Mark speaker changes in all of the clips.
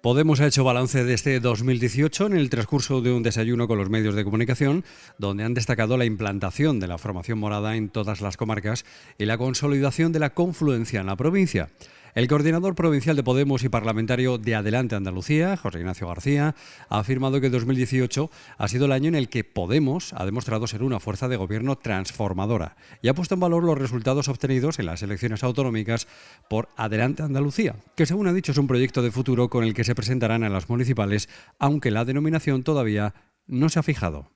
Speaker 1: Podemos ha hecho balance de este 2018 en el transcurso de un desayuno con los medios de comunicación, donde han destacado la implantación de la formación morada en todas las comarcas y la consolidación de la confluencia en la provincia. El coordinador provincial de Podemos y parlamentario de Adelante Andalucía, José Ignacio García, ha afirmado que 2018 ha sido el año en el que Podemos ha demostrado ser una fuerza de gobierno transformadora y ha puesto en valor los resultados obtenidos en las elecciones autonómicas por Adelante Andalucía, que según ha dicho es un proyecto de futuro con el que se presentarán a las municipales, aunque la denominación todavía no se ha fijado.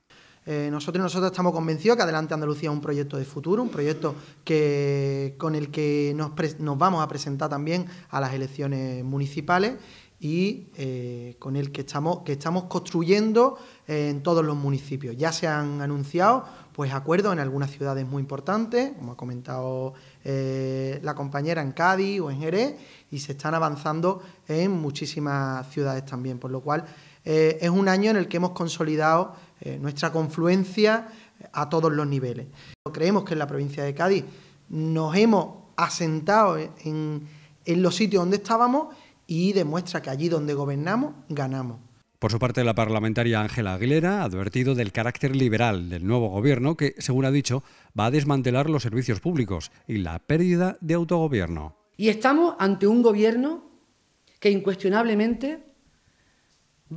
Speaker 2: Eh, nosotros estamos convencidos que Adelante Andalucía es un proyecto de futuro, un proyecto que, con el que nos, vamos a presentar también a las elecciones municipales y eh, con el que estamos, que estamos construyendo eh, en todos los municipios. Ya se han anunciado pues acuerdos en algunas ciudades muy importantes, como ha comentado la compañera en Cádiz o en Jerez, y se están avanzando en muchísimas ciudades también, por lo cual es un año en el que hemos consolidado eh, nuestra confluencia eh, a todos los niveles. Creemos que en la provincia de Cádiz nos hemos asentado en, en los sitios donde estábamos y demuestra que allí donde gobernamos, ganamos.
Speaker 1: Por su parte, la parlamentaria Ángela Aguilera ha advertido del carácter liberal del nuevo gobierno que, según ha dicho, va a desmantelar los servicios públicos y la pérdida de autogobierno.
Speaker 3: Y estamos ante un gobierno que incuestionablemente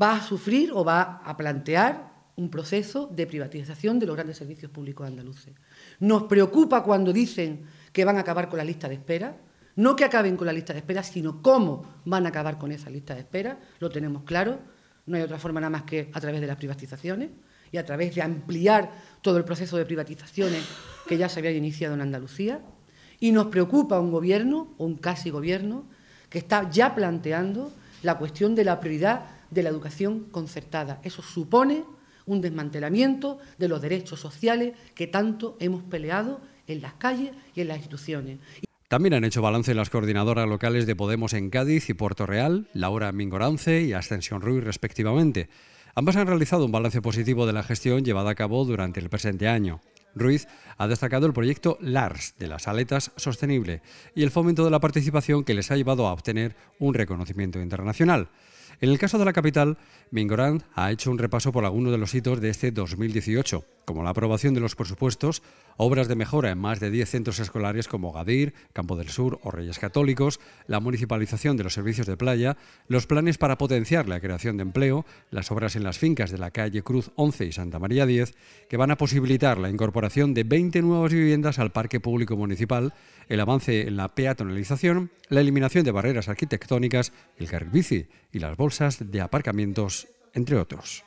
Speaker 3: va a sufrir o va a plantear un proceso de privatización de los grandes servicios públicos andaluces. Nos preocupa cuando dicen que van a acabar con la lista de espera, no que acaben con la lista de espera, sino cómo van a acabar con esa lista de espera, lo tenemos claro, no hay otra forma nada más que a través de las privatizaciones y a través de ampliar todo el proceso de privatizaciones que ya se había iniciado en Andalucía. Y nos preocupa un gobierno, o un casi gobierno, que está ya planteando la cuestión de la prioridad de la educación concertada. Eso supone un desmantelamiento de los derechos sociales que tanto hemos peleado en las calles y en las instituciones.
Speaker 1: También han hecho balance las coordinadoras locales de Podemos en Cádiz y Puerto Real, Laura Mingorance y Ascensión Ruiz, respectivamente. Ambas han realizado un balance positivo de la gestión llevada a cabo durante el presente año. Ruiz ha destacado el proyecto LARS de las aletas sostenible y el fomento de la participación que les ha llevado a obtener un reconocimiento internacional. En el caso de la capital, Mingorand ha hecho un repaso por algunos de los hitos de este 2018 como la aprobación de los presupuestos, obras de mejora en más de 10 centros escolares como Gadir, Campo del Sur o Reyes Católicos, la municipalización de los servicios de playa, los planes para potenciar la creación de empleo, las obras en las fincas de la calle Cruz 11 y Santa María 10, que van a posibilitar la incorporación de 20 nuevas viviendas al parque público municipal, el avance en la peatonalización, la eliminación de barreras arquitectónicas, el carril bici y las bolsas de aparcamientos, entre otros.